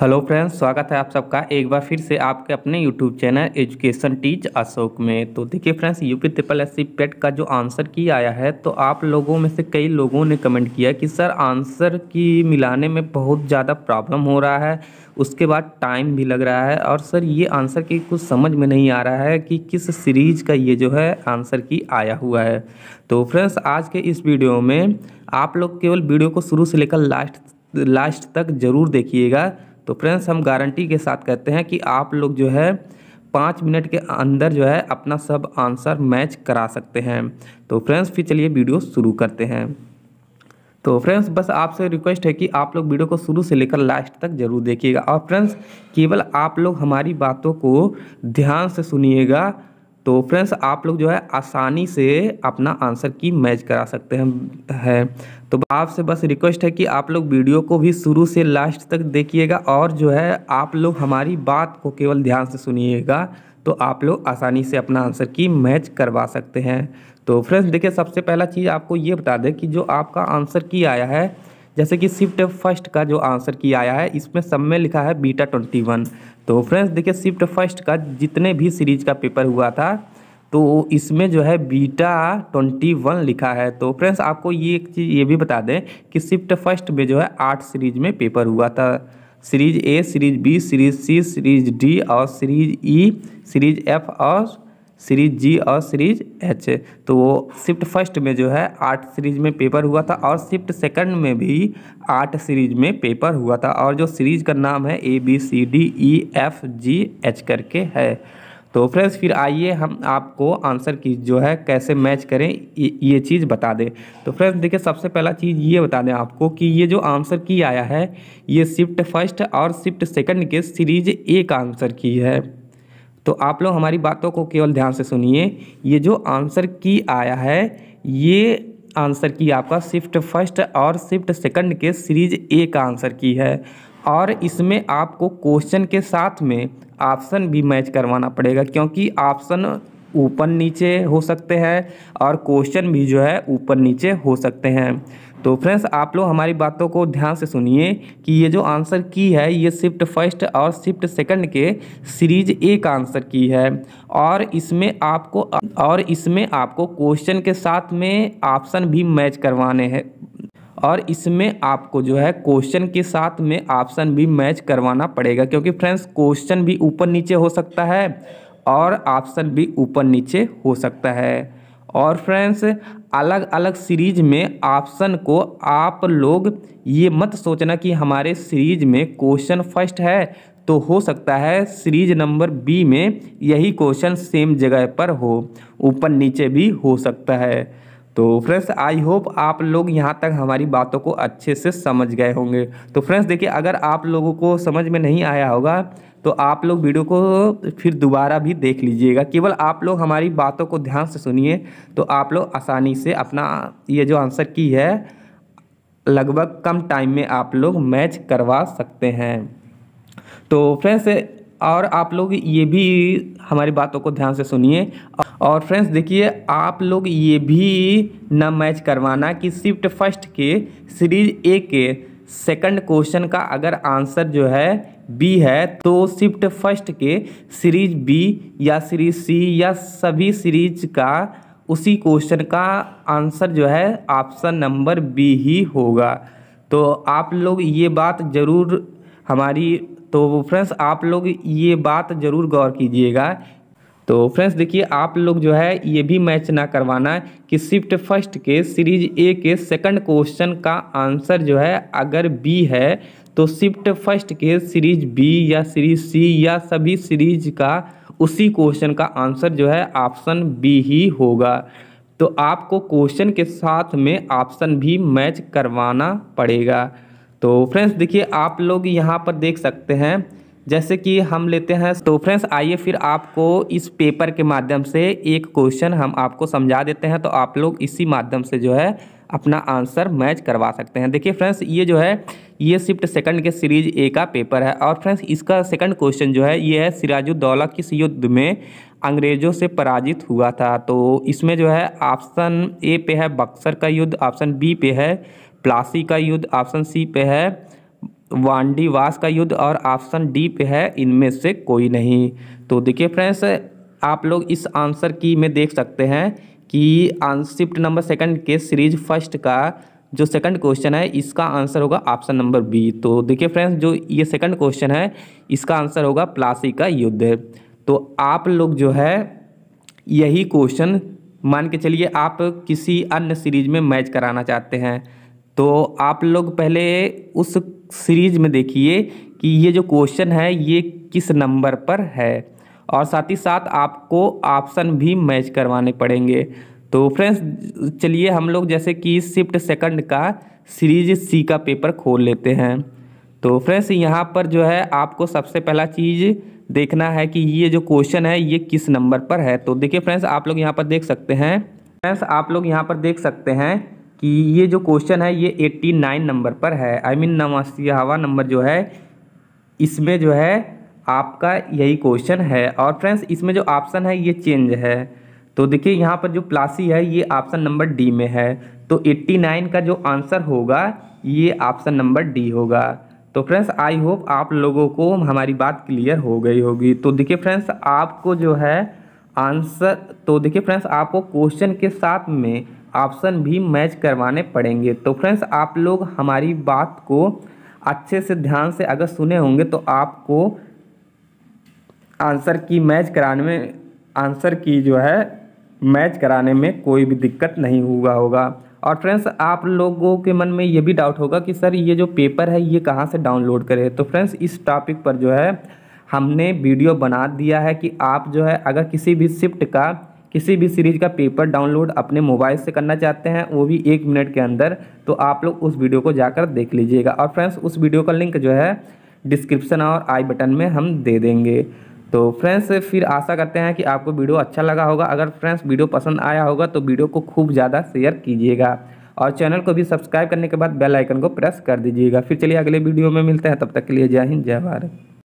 hello friends स्वागत है आप सबका एक बार फिर से आपके अपने YouTube channel education teach Ashok में तो देखिए friends UP triple S C PET का जो आंसर की आया है तो आप लोगों में से कई लोगों ने कमेंट किया कि सर आंसर की मिलाने में बहुत ज़्यादा प्रॉब्लम हो रहा है उसके बाद टाइम भी लग रहा है और सर ये आंसर की कुछ समझ में नहीं आ रहा है कि किस सीरीज का ये जो है आंसर की आया हुआ है तो फ्रेंड्स आज के इस वीडियो में आप लोग केवल वीडियो को शुरू से लेकर लास्ट लास्ट तक ज़रूर देखिएगा तो फ्रेंड्स हम गारंटी के साथ कहते हैं कि आप लोग जो है पाँच मिनट के अंदर जो है अपना सब आंसर मैच करा सकते हैं तो फ्रेंड्स फिर चलिए वीडियो शुरू करते हैं तो फ्रेंड्स बस आपसे रिक्वेस्ट है कि आप लोग वीडियो को शुरू से लेकर लास्ट तक जरूर देखिएगा और फ्रेंड्स केवल आप लोग हमारी बातों को ध्यान से सुनिएगा तो फ्रेंड्स आप लोग जो है आसानी से अपना आंसर की मैच करा सकते हैं है तो आपसे बस रिक्वेस्ट है कि आप लोग वीडियो को भी शुरू से लास्ट तक देखिएगा और जो है आप लोग हमारी बात को केवल ध्यान से सुनिएगा तो आप लोग आसानी से अपना आंसर की मैच करवा सकते हैं तो फ्रेंड्स देखिए सबसे पहला चीज़ आपको ये बता दें कि जो आपका आंसर की आया है जैसे कि शिफ्ट फर्स्ट का जो आंसर किया आया है इसमें सब में लिखा है बीटा ट्वेंटी वन तो फ्रेंड्स देखिए शिफ्ट फर्स्ट का जितने भी सीरीज का पेपर हुआ था तो इसमें जो है बीटा ट्वेंटी वन लिखा है तो फ्रेंड्स आपको ये एक चीज़ ये भी बता दें कि शिफ्ट फर्स्ट में जो है आठ सीरीज में पेपर हुआ था series A series B series C series D और सीरीज ई सीरीज एफ और सीरीज जी और सीरीज एच तो वो शिफ्ट फर्स्ट में जो है आठ सीरीज में पेपर हुआ था और शिफ्ट सेकंड में भी आठ सीरीज में पेपर हुआ था और जो सीरीज का नाम है A B C D E F G H करके है तो फ्रेंड्स फिर आइए हम आपको आंसर की जो है कैसे मैच करें ये चीज़ बता दें तो फ्रेंड्स देखिए सबसे पहला चीज़ ये बता दें आपको कि ये जो आंसर की आया है ये शिफ्ट फर्स्ट और शिफ्ट सेकंड के सीरीज ए का आंसर की है तो आप लोग हमारी बातों को केवल ध्यान से सुनिए ये जो आंसर की आया है ये आंसर की आपका शिफ्ट फर्स्ट और शिफ्ट सेकंड के सीरीज ए का आंसर की है और इसमें आपको क्वेश्चन के साथ में ऑप्शन भी मैच करवाना पड़ेगा क्योंकि ऑप्शन ऊपर नीचे हो सकते हैं और क्वेश्चन भी जो है ऊपर नीचे हो सकते हैं तो फ्रेंड्स आप लोग हमारी बातों को ध्यान से सुनिए कि ये जो आंसर की है ये शिफ्ट फर्स्ट और शिफ्ट सेकंड के सीरीज ए का आंसर की है और इसमें आपको और इसमें आपको क्वेश्चन के साथ में ऑप्शन भी मैच करवाने हैं और इसमें आपको जो है क्वेश्चन के साथ में ऑप्शन भी मैच करवाना पड़ेगा क्योंकि फ्रेंड्स क्वेश्चन भी ऊपर नीचे हो सकता है और ऑप्शन भी ऊपर नीचे हो सकता है और फ्रेंड्स अलग अलग सीरीज में ऑप्शन को आप लोग ये मत सोचना कि हमारे सीरीज में क्वेश्चन फर्स्ट है तो हो सकता है सीरीज नंबर बी में यही क्वेश्चन सेम जगह पर हो ऊपर नीचे भी हो सकता है तो फ्रेंड्स आई होप आप लोग यहाँ तक हमारी बातों को अच्छे से समझ गए होंगे तो फ्रेंड्स देखिए अगर आप लोगों को समझ में नहीं आया होगा तो आप लोग वीडियो को फिर दोबारा भी देख लीजिएगा केवल आप लोग हमारी बातों को ध्यान से सुनिए तो आप लोग आसानी से अपना ये जो आंसर की है लगभग कम टाइम में आप लोग मैच करवा सकते हैं तो फ्रेंड्स और आप लोग ये भी हमारी बातों को ध्यान से सुनिए और फ्रेंड्स देखिए आप लोग ये भी ना मैच करवाना कि शिफ्ट फर्स्ट के सीरीज ए के सेकंड क्वेश्चन का अगर आंसर जो है बी है तो शिफ्ट फर्स्ट के सीरीज बी या सीरीज सी या सभी सीरीज का उसी क्वेश्चन का आंसर जो है ऑप्शन नंबर बी ही होगा तो आप लोग ये बात ज़रूर हमारी तो फ्रेंड्स आप लोग ये बात ज़रूर गौर कीजिएगा तो फ्रेंड्स देखिए आप लोग जो है ये भी मैच ना करवाना कि शिफ्ट फर्स्ट के सीरीज ए के सेकंड क्वेश्चन का आंसर जो है अगर बी है तो शिफ्ट फर्स्ट के सीरीज बी या सीरीज सी या सभी सीरीज का उसी क्वेश्चन का आंसर जो है ऑप्शन बी ही होगा तो आपको क्वेश्चन के साथ में ऑप्शन भी मैच करवाना पड़ेगा तो फ्रेंड्स देखिए आप लोग यहाँ पर देख सकते हैं जैसे कि हम लेते हैं तो फ्रेंड्स आइए फिर आपको इस पेपर के माध्यम से एक क्वेश्चन हम आपको समझा देते हैं तो आप लोग इसी माध्यम से जो है अपना आंसर मैच करवा सकते हैं देखिए फ्रेंड्स ये जो है ये शिफ्ट सेकंड के सीरीज ए का पेपर है और फ्रेंड्स इसका सेकंड क्वेश्चन जो है ये है सिराजुद्दौला किस युद्ध में अंग्रेजों से पराजित हुआ था तो इसमें जो है ऑप्शन ए पे है बक्सर का युद्ध ऑप्शन बी पे है प्लासी का युद्ध ऑप्शन सी पे है वांडीवास का युद्ध और ऑप्शन डी पे है इनमें से कोई नहीं तो देखिए फ्रेंड्स आप लोग इस आंसर की में देख सकते हैं कि शिफ्ट नंबर सेकंड के सीरीज फर्स्ट का जो सेकंड क्वेश्चन है इसका आंसर होगा ऑप्शन नंबर बी तो देखिए फ्रेंड्स जो ये सेकंड क्वेश्चन है इसका आंसर होगा प्लासी का युद्ध तो आप लोग जो है यही क्वेश्चन मान के चलिए आप किसी अन्य सीरीज में मैच कराना चाहते हैं तो आप लोग पहले उस सीरीज में देखिए कि ये जो क्वेश्चन है ये किस नंबर पर है और साथ ही साथ आपको ऑप्शन भी मैच करवाने पड़ेंगे तो फ्रेंड्स चलिए हम लोग जैसे कि शिफ्ट सेकंड का सीरीज सी का पेपर खोल लेते हैं तो फ्रेंड्स यहाँ पर जो है आपको सबसे पहला चीज़ देखना है कि ये जो क्वेश्चन है ये किस नंबर पर है तो देखिए फ्रेंड्स आप लोग यहाँ पर देख सकते हैं फ्रेंड्स आप लोग यहाँ पर देख सकते हैं कि ये जो क्वेश्चन है ये एट्टी नाइन नंबर पर है आई मीन नवासीवा नंबर जो है इसमें जो है आपका यही क्वेश्चन है और फ्रेंड्स इसमें जो ऑप्शन है ये चेंज है तो देखिए यहाँ पर जो प्लासी है ये ऑप्शन नंबर डी में है तो 89 का जो आंसर होगा ये ऑप्शन नंबर डी होगा तो फ्रेंड्स आई होप आप लोगों को हमारी बात क्लियर हो गई होगी तो देखिए फ्रेंड्स आपको जो है आंसर तो देखिए फ्रेंड्स आपको क्वेश्चन के साथ में ऑप्शन भी मैच करवाने पड़ेंगे तो फ्रेंड्स आप लोग हमारी बात को अच्छे से ध्यान से अगर सुने होंगे तो आपको आंसर की मैच कराने में आंसर की जो है मैच कराने में कोई भी दिक्कत नहीं हुआ होगा और फ्रेंड्स आप लोगों के मन में ये भी डाउट होगा कि सर ये जो पेपर है ये कहाँ से डाउनलोड करें तो फ्रेंड्स इस टॉपिक पर जो है हमने वीडियो बना दिया है कि आप जो है अगर किसी भी शिफ्ट का किसी भी सीरीज़ का पेपर डाउनलोड अपने मोबाइल से करना चाहते हैं वो भी एक मिनट के अंदर तो आप लोग उस वीडियो को जाकर देख लीजिएगा और फ्रेंड्स उस वीडियो का लिंक जो है डिस्क्रिप्शन और आई बटन में हम दे देंगे तो फ्रेंड्स फिर आशा करते हैं कि आपको वीडियो अच्छा लगा होगा अगर फ्रेंड्स वीडियो पसंद आया होगा तो वीडियो को खूब ज़्यादा शेयर कीजिएगा और चैनल को भी सब्सक्राइब करने के बाद बेल आइकन को प्रेस कर दीजिएगा फिर चलिए अगले वीडियो में मिलते हैं तब तक के लिए जय हिंद जय भारत